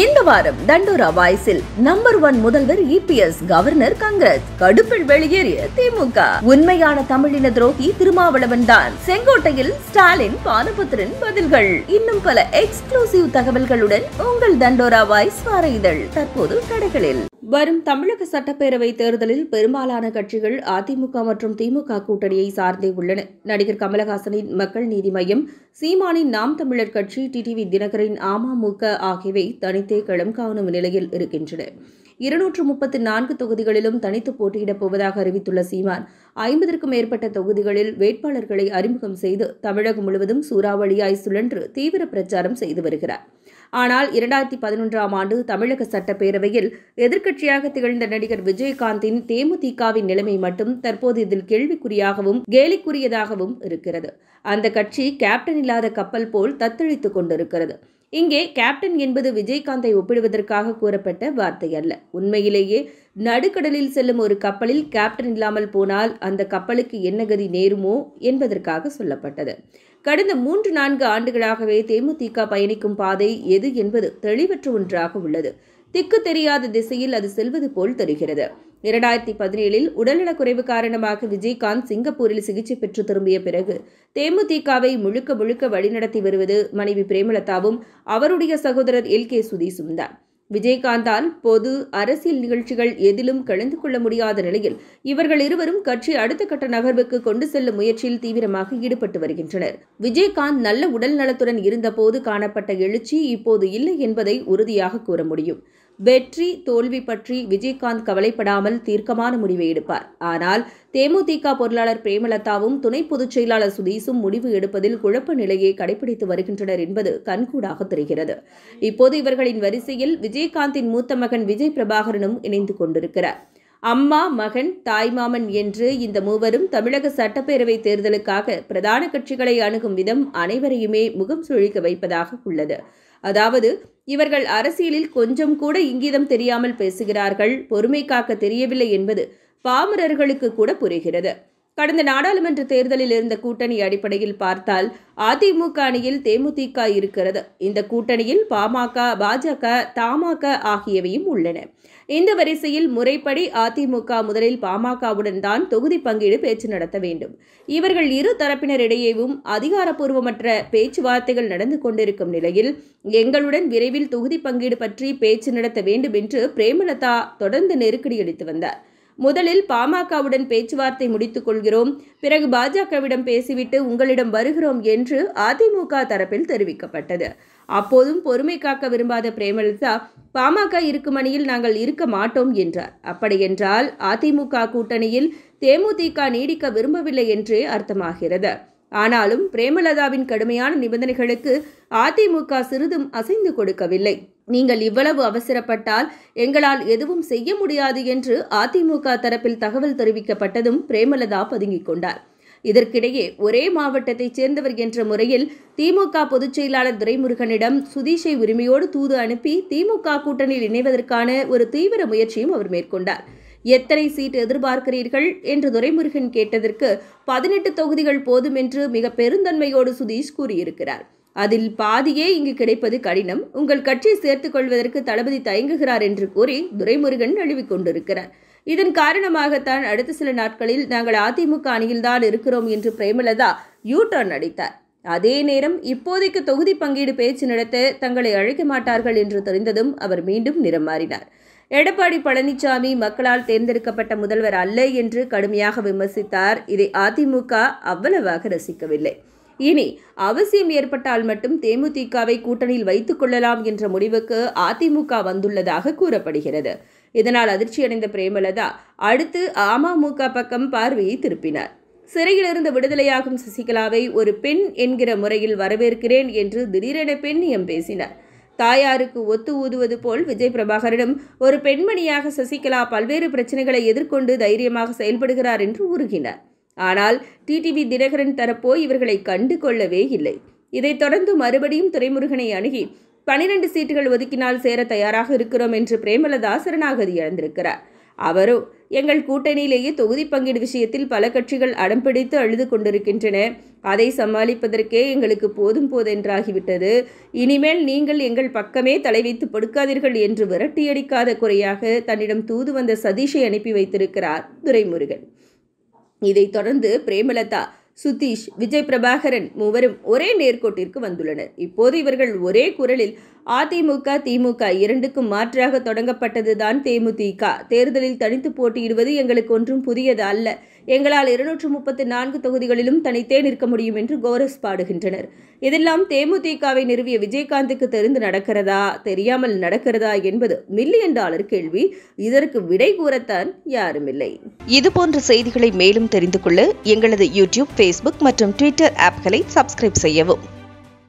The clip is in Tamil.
இந்த வாரம் தண்டோரா வாய்ஸில் நம்பர் ஒன் முதல்வர் இபிஎஸ் e கவர்னர் காங்கிரஸ் கடுப்பில் வெளியேறிய திமுக உண்மையான தமிழின துரோகி திருமாவளவன் தான் செங்கோட்டையில் ஸ்டாலின் பானபுத்திரன் பதில்கள் இன்னும் பல எக்ஸ்க்ளூசிவ் தகவல்களுடன் உங்கள் தண்டோரா வாய்ஸ் வார இதழ் தற்போது கடைகளில் வரும் தமிழக சட்டப்பேரவை தேர்தலில் பெரும்பாலான கட்சிகள் அதிமுக மற்றும் திமுக கூட்டணியை சார்ந்தே உள்ளன நடிகர் கமலஹாசனின் மக்கள் நீதி மையம் சீமானின் நாம் தமிழர் கட்சி டிடிவி தினகரின் அமமுக ஆகியவை தனித்தே களம் காணும் நிலையில் இருக்கின்றன இருநூற்று முப்பத்து நான்கு தொகுதிகளிலும் தனித்து போட்டியிடப் போவதாக அறிவித்துள்ள சீமான் ஐம்பதற்கும் மேற்பட்ட தொகுதிகளில் வேட்பாளர்களை அறிமுகம் செய்து தமிழகம் முழுவதும் சூறாவளியாய் சுழன்று தீவிர பிரச்சாரம் செய்து வருகிறார் ஆனால் இரண்டாயிரத்தி பதினொன்றாம் ஆண்டு தமிழக சட்டப்பேரவையில் எதிர்க்கட்சியாக திகழ்ந்த நடிகர் விஜயகாந்தின் தேமுதிகவின் நிலைமை மட்டும் தற்போது இதில் கேள்விக்குறியாகவும் கேலிக்குரியதாகவும் இருக்கிறது அந்த கட்சி கேப்டன் இல்லாத கப்பல் போல் தத்தளித்துக் கொண்டிருக்கிறது இங்கே கேப்டன் என்பது விஜயகாந்தை ஒப்பிடுவதற்காக கூறப்பட்ட வார்த்தை அல்ல உண்மையிலேயே நடுக்கடலில் செல்லும் ஒரு கப்பலில் கேப்டன் இல்லாமல் போனால் அந்த கப்பலுக்கு என்ன கதி நேருமோ என்பதற்காக சொல்லப்பட்டது கடந்த மூன்று நான்கு ஆண்டுகளாகவே தேமுதிக பயணிக்கும் பாதை எது என்பது தெளிவற்ற ஒன்றாக உள்ளது திக்கு தெரியாத திசையில் அது செல்வது போல் தெரிகிறது இரண்டாயிரத்தி பதினேழில் உடல்நலக்குறைவு காரணமாக விஜயகாந்த் சிங்கப்பூரில் சிகிச்சை பெற்று திரும்பிய பிறகு தேமுதிகவை முழுக்க முழுக்க வழிநடத்தி வருவது மனைவி பிரேமலதாவும் அவருடைய சகோதரர் எல் கே சுதீசும் தான் விஜயகாந்தால் பொது அரசியல் நிகழ்ச்சிகள் எதிலும் கலந்து கொள்ள முடியாத நிலையில் இவர்கள் இருவரும் கட்சி அடுத்த கட்ட நகர்வுக்கு கொண்டு செல்லும் முயற்சியில் தீவிரமாக ஈடுபட்டு வருகின்றனர் விஜயகாந்த் நல்ல உடல் நலத்துடன் இருந்தபோது காணப்பட்ட எழுச்சி இப்போது இல்லை என்பதை உறுதியாக கூற முடியும் வெற்றி தோல்வி பற்றி விஜயகாந்த் கவலைப்படாமல் தீர்க்கமான முடிவை எடுப்பார் ஆனால் தேமுதிக பொருளாளர் பிரேமலதாவும் துணை பொதுச் செயலாளர் சுதீஷும் முடிவு எடுப்பதில் குழப்ப நிலையை கடைபிடித்து வருகின்றனர் என்பது கண்கூடாக தெரிகிறது இப்போது இவர்களின் வரிசையில் விஜயகாந்தின் மூத்த மகன் விஜய் பிரபாகரனும் இணைந்து கொண்டிருக்கிறார் அம்மா மகன் தாய்மாமன் என்று இந்த மூவரும் தமிழக சட்டப்பேரவை தேர்தலுக்காக பிரதான கட்சிகளை அணுகும் விதம் அனைவரையுமே முகம் சுழிக்க வைப்பதாக உள்ளது அதாவது இவர்கள் அரசியலில் கொஞ்சம் கூட இங்கிதம் தெரியாமல் பேசுகிறார்கள் பொறுமை காக்க தெரியவில்லை என்பது பாமரர்களுக்கு கூட புரிகிறது கடந்த நாடாளுமன்ற தேர்தலில் இருந்த கூட்டணி அடிப்படையில் பார்த்தால் அதிமுக அணியில் தேமுதிக இருக்கிறது இந்த கூட்டணியில் பாமக பாஜக தமாக ஆகியவையும் உள்ளன இந்த வரிசையில் முறைப்படி அதிமுக முதலில் பாமகவுடன் தான் தொகுதி பங்கீடு பேச்சு நடத்த வேண்டும் இவர்கள் இரு தரப்பினரிடையேவும் அதிகாரப்பூர்வமற்ற பேச்சுவார்த்தைகள் நடந்து கொண்டிருக்கும் நிலையில் எங்களுடன் விரைவில் தொகுதி பங்கீடு பற்றி பேச்சு நடத்த வேண்டும் என்று பிரேமலதா தொடர்ந்து நெருக்கடி அளித்து வந்தார் முதலில் பாமகவுடன் பேச்சுவார்த்தை முடித்துக் கொள்கிறோம் பிறகு பாஜகவிடம் பேசிவிட்டு உங்களிடம் வருகிறோம் என்று அதிமுக தரப்பில் தெரிவிக்கப்பட்டது அப்போதும் பொறுமை காக்க விரும்பாத பிரேமலதா பாமக இருக்கும் அணியில் நாங்கள் இருக்க மாட்டோம் என்றார் அப்படியென்றால் அதிமுக கூட்டணியில் தேமுதிக நீடிக்க விரும்பவில்லை என்றே அர்த்தமாகிறது ஆனாலும் பிரேமலதாவின் கடுமையான நிபந்தனைகளுக்கு அதிமுக சிறிதும் அசைந்து கொடுக்கவில்லை நீங்கள் இவ்வளவு அவசரப்பட்டால் எங்களால் எதுவும் செய்ய முடியாது என்று அதிமுக தரப்பில் தகவல் தெரிவிக்கப்பட்டதும் பிரேமலதா பதுங்கிக் கொண்டார் இதற்கிடையே ஒரே மாவட்டத்தைச் சேர்ந்தவர் என்ற முறையில் திமுக பொதுச் செயலாளர் துரைமுருகனிடம் சுதீஷை உரிமையோடு தூது அனுப்பி திமுக கூட்டணியில் இணைவதற்கான ஒரு தீவிர முயற்சியும் அவர் மேற்கொண்டார் எத்தனை சீட் எதிர்பார்க்கிறீர்கள் என்று துரைமுருகன் கேட்டதற்கு பதினெட்டு தொகுதிகள் போதும் என்று மிக பெருந்தன்மையோடு சுதீஷ் கூறியிருக்கிறார் அதில் பாதியே இங்கு கிடைப்பது கடினம் உங்கள் கட்சியை சேர்த்துக் கொள்வதற்கு தளபதி தயங்குகிறார் என்று கூறி துரைமுருகன் அழுவிக் கொண்டிருக்கிறார் இதன் காரணமாகத்தான் அடுத்த சில நாட்களில் நாங்கள் அதிமுக அணியில்தான் இருக்கிறோம் என்று பிரேமலதா யூ டர்ன் அடித்தார் அதே நேரம் இப்போதைக்கு தொகுதி பங்கீடு பேச்சு நடத்த தங்களை அழைக்க மாட்டார்கள் என்று தெரிந்ததும் அவர் மீண்டும் நிறம் மாறினார் எடப்பாடி பழனிசாமி மக்களால் தேர்ந்தெடுக்கப்பட்ட முதல்வர் அல்ல என்று கடுமையாக விமர்சித்தார் இதை அதிமுக அவ்வளவாக ரசிக்கவில்லை இனி அவசியம் ஏற்பட்டால் மட்டும் தேமுதிகவை கூட்டணியில் வைத்துக் கொள்ளலாம் என்ற முடிவுக்கு அதிமுக வந்துள்ளதாக கூறப்படுகிறது இதனால் அதிர்ச்சியடைந்த பிரேமலதா அடுத்து அமமுக பக்கம் பார்வையை திருப்பினார் சிறையிலிருந்து விடுதலையாகும் சசிகலாவை ஒரு பெண் என்கிற முறையில் வரவேற்கிறேன் என்று திடீரென பெண்ணியம் பேசினார் தாயாருக்கு ஒத்து ஊதுவது போல் விஜய் பிரபாகரிடம் ஒரு பெண்மணியாக சசிகலா பல்வேறு பிரச்சனைகளை எதிர்கொண்டு தைரியமாக செயல்படுகிறார் என்று உருகினார் ஆனால் டிடிவி தினகரன் தரப்போ இவர்களை கண்டு கொள்ளவே இல்லை இதைத் தொடர்ந்து மறுபடியும் துறைமுருகனை அணுகி பனிரெண்டு சீட்டுகள் ஒதுக்கினால் சேர தயாராக இருக்கிறோம் என்று பிரேமலதா சரணாகதி இழந்திருக்கிறார் அவரோ எங்கள் கூட்டணியிலேயே தொகுதி பங்கீடு விஷயத்தில் பல கட்சிகள் அடம்பிடித்து அழுது கொண்டிருக்கின்றன அதை சமாளிப்பதற்கே எங்களுக்கு போதும் போதென்றாகிவிட்டது இனிமேல் நீங்கள் எங்கள் பக்கமே தலை வைத்து படுக்காதீர்கள் என்று விரட்டியடிக்காத குறையாக தன்னிடம் தூது வந்த சதீஷை அனுப்பி வைத்திருக்கிறார் துரைமுருகன் இதைத் தொடர்ந்து பிரேமலதா சுதீஷ் விஜய் பிரபாகரன் மூவரும் ஒரே நேர்கோட்டிற்கு வந்துள்ளனர் இப்போது இவர்கள் ஒரே குரலில் அதிமுக திமுக இரண்டுக்கும் மாற்றாக தொடங்கப்பட்டதுதான் தேமுதிக தேர்தலில் தனித்து போட்டியிடுவது எங்களுக்கு ஒன்றும் புதியது அல்ல எங்களால் இருநூற்று முப்பத்து நான்கு தொகுதிகளிலும் தனித்தே நிற்க முடியும் என்று கோரஸ் பாடுகின்றனர் இதெல்லாம் தேமுதிகவை நிறுவிய விஜயகாந்துக்கு தெரிந்து நடக்கிறதா தெரியாமல் நடக்கிறதா என்பது மில்லியன் டாலர் கேள்வி இதற்கு விடை கூறத்தான் யாருமில்லை இதுபோன்ற செய்திகளை மேலும் தெரிந்து கொள்ள எங்களது யூடியூப் ஃபேஸ்புக் மற்றும் ட்விட்டர் ஆப்களை சப்ஸ்கிரைப் செய்யவும்